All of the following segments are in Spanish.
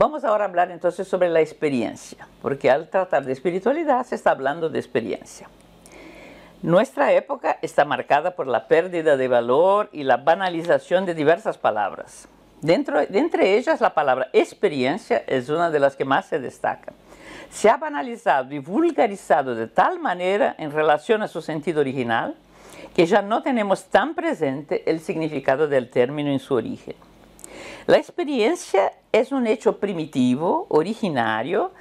Vamos ahora a hablar entonces sobre la experiencia, porque al tratar de espiritualidad se está hablando de experiencia. Nuestra época está marcada por la pérdida de valor y la banalización de diversas palabras. Dentro, de entre ellas, la palabra experiencia es una de las que más se destaca. Se ha banalizado y vulgarizado de tal manera en relación a su sentido original que ya no tenemos tan presente el significado del término en su origen. La experiencia es un hecho primitivo, originario,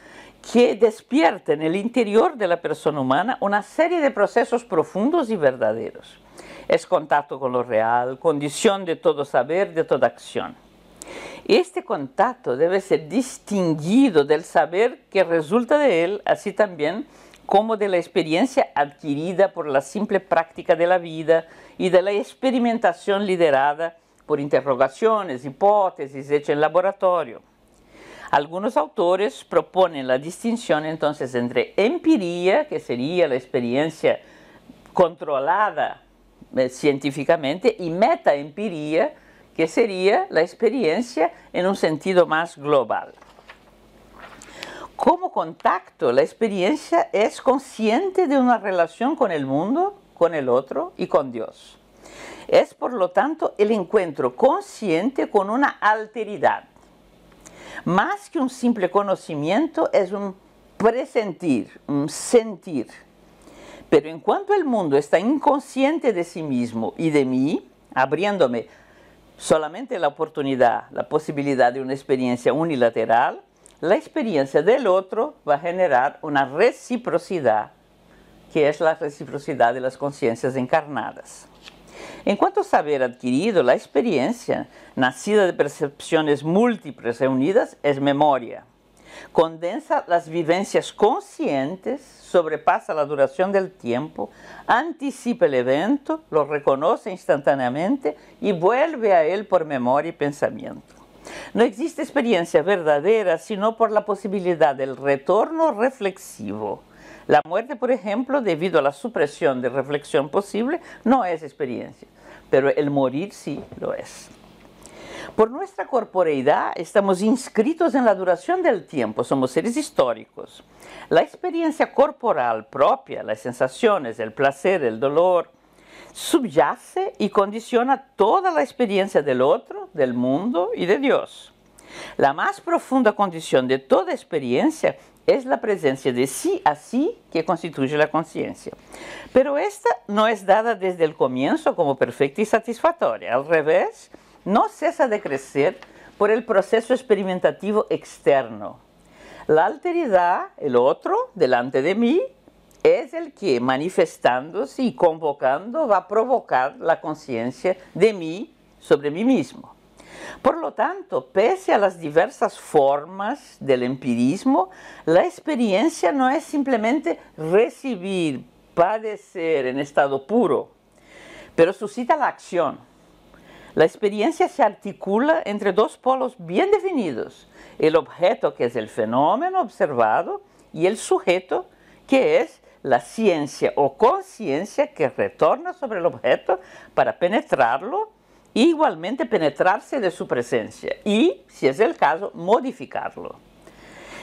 que despierta en el interior de la persona humana una serie de procesos profundos y verdaderos. Es contacto con lo real, condición de todo saber, de toda acción. Este contacto debe ser distinguido del saber que resulta de él, así también como de la experiencia adquirida por la simple práctica de la vida y de la experimentación liderada por interrogaciones, hipótesis hechas en laboratorio. Algunos autores proponen la distinción entonces entre empiría, que sería la experiencia controlada eh, científicamente, y metaempiría, que sería la experiencia en un sentido más global. Como contacto, la experiencia es consciente de una relación con el mundo, con el otro y con Dios. Es, por lo tanto, el encuentro consciente con una alteridad. Más que un simple conocimiento, es un presentir, un sentir. Pero en cuanto el mundo está inconsciente de sí mismo y de mí, abriéndome solamente la oportunidad, la posibilidad de una experiencia unilateral, la experiencia del otro va a generar una reciprocidad, que es la reciprocidad de las conciencias encarnadas. En cuanto a saber adquirido, la experiencia, nacida de percepciones múltiples reunidas, es memoria. Condensa las vivencias conscientes, sobrepasa la duración del tiempo, anticipa el evento, lo reconoce instantáneamente y vuelve a él por memoria y pensamiento. No existe experiencia verdadera sino por la posibilidad del retorno reflexivo. La muerte, por ejemplo, debido a la supresión de reflexión posible, no es experiencia pero el morir sí lo es. Por nuestra corporeidad estamos inscritos en la duración del tiempo, somos seres históricos. La experiencia corporal propia, las sensaciones, el placer, el dolor, subyace y condiciona toda la experiencia del otro, del mundo y de Dios. La más profunda condición de toda experiencia es la presencia de sí a sí que constituye la conciencia. Pero esta no es dada desde el comienzo como perfecta y satisfactoria. Al revés, no cesa de crecer por el proceso experimentativo externo. La alteridad, el otro, delante de mí, es el que manifestándose y convocando va a provocar la conciencia de mí sobre mí mismo. Por lo tanto, pese a las diversas formas del empirismo, la experiencia no es simplemente recibir, padecer en estado puro, pero suscita la acción. La experiencia se articula entre dos polos bien definidos, el objeto que es el fenómeno observado y el sujeto que es la ciencia o conciencia que retorna sobre el objeto para penetrarlo igualmente penetrarse de su presencia y, si es el caso, modificarlo.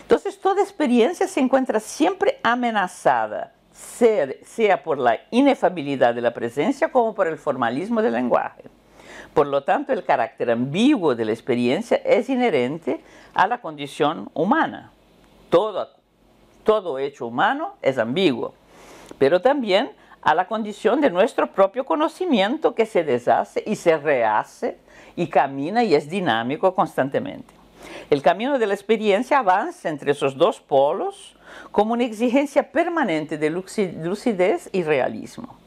Entonces, toda experiencia se encuentra siempre amenazada, sea por la inefabilidad de la presencia como por el formalismo del lenguaje. Por lo tanto, el carácter ambiguo de la experiencia es inherente a la condición humana. Todo, todo hecho humano es ambiguo, pero también a la condición de nuestro propio conocimiento que se deshace y se rehace y camina y es dinámico constantemente. El camino de la experiencia avanza entre esos dos polos como una exigencia permanente de lucidez y realismo.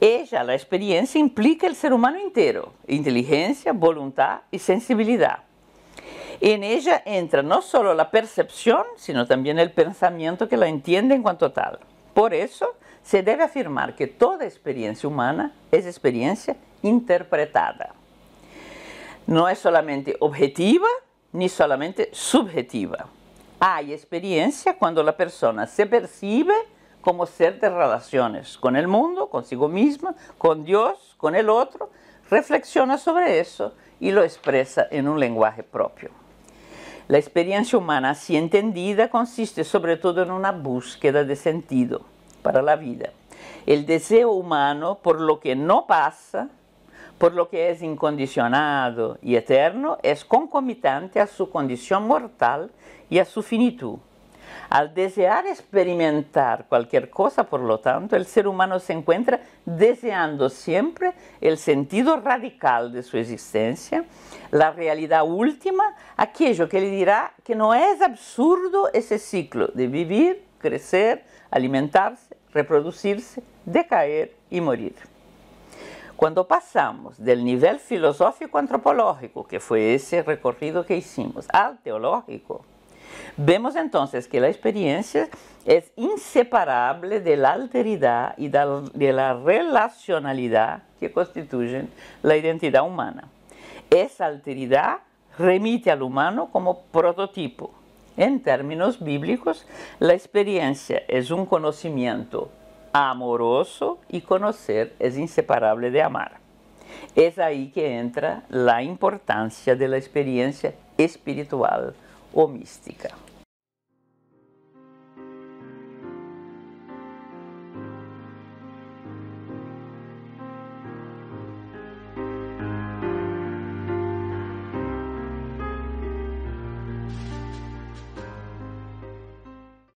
Ella, la experiencia, implica el ser humano entero, inteligencia, voluntad y sensibilidad. En ella entra no solo la percepción, sino también el pensamiento que la entiende en cuanto tal. Por eso, se debe afirmar que toda experiencia humana es experiencia interpretada. No es solamente objetiva ni solamente subjetiva. Hay experiencia cuando la persona se percibe como ser de relaciones con el mundo, consigo misma, con Dios, con el otro, reflexiona sobre eso y lo expresa en un lenguaje propio. La experiencia humana así entendida consiste sobre todo en una búsqueda de sentido para la vida. El deseo humano por lo que no pasa, por lo que es incondicionado y eterno, es concomitante a su condición mortal y a su finitud. Al desear experimentar cualquier cosa, por lo tanto, el ser humano se encuentra deseando siempre el sentido radical de su existencia, la realidad última, aquello que le dirá que no es absurdo ese ciclo de vivir, crecer, alimentarse, reproducirse, decaer y morir. Cuando pasamos del nivel filosófico-antropológico, que fue ese recorrido que hicimos, al teológico, vemos entonces que la experiencia es inseparable de la alteridad y de la relacionalidad que constituyen la identidad humana. Esa alteridad remite al humano como prototipo, en términos bíblicos, la experiencia es un conocimiento amoroso y conocer es inseparable de amar. Es ahí que entra la importancia de la experiencia espiritual o mística.